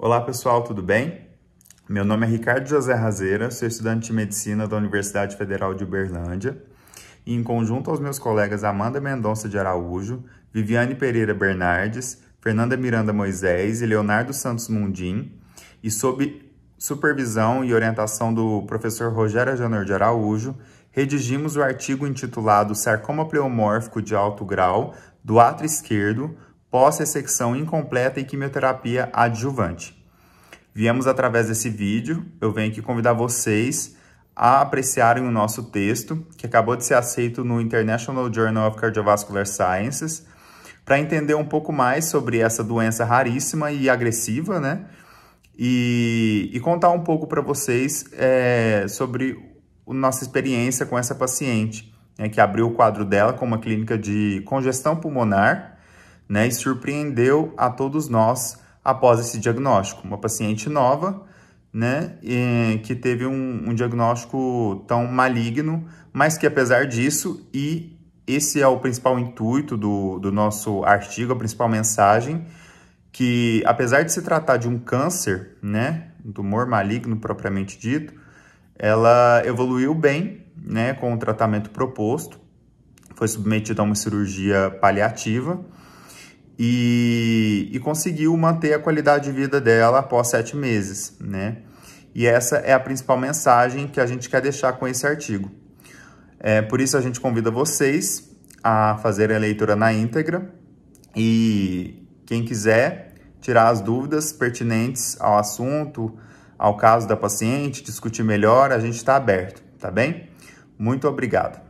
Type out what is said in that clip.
Olá pessoal, tudo bem? Meu nome é Ricardo José Razeira, sou estudante de medicina da Universidade Federal de Uberlândia e, em conjunto aos meus colegas Amanda Mendonça de Araújo, Viviane Pereira Bernardes, Fernanda Miranda Moisés e Leonardo Santos Mundim, e sob supervisão e orientação do professor Rogério Janor de Araújo, redigimos o artigo intitulado Sarcoma pleomórfico de alto grau do ato esquerdo pós-ressecção incompleta e quimioterapia adjuvante viemos através desse vídeo, eu venho aqui convidar vocês a apreciarem o nosso texto, que acabou de ser aceito no International Journal of Cardiovascular Sciences, para entender um pouco mais sobre essa doença raríssima e agressiva, né? E, e contar um pouco para vocês é, sobre a nossa experiência com essa paciente, né, que abriu o quadro dela com uma clínica de congestão pulmonar, né? E surpreendeu a todos nós após esse diagnóstico. Uma paciente nova, né, e, que teve um, um diagnóstico tão maligno, mas que apesar disso, e esse é o principal intuito do, do nosso artigo, a principal mensagem, que apesar de se tratar de um câncer, né, um tumor maligno propriamente dito, ela evoluiu bem, né, com o tratamento proposto, foi submetida a uma cirurgia paliativa, e, e conseguiu manter a qualidade de vida dela após sete meses, né? E essa é a principal mensagem que a gente quer deixar com esse artigo. É, por isso a gente convida vocês a fazerem a leitura na íntegra e quem quiser tirar as dúvidas pertinentes ao assunto, ao caso da paciente, discutir melhor, a gente está aberto, tá bem? Muito obrigado.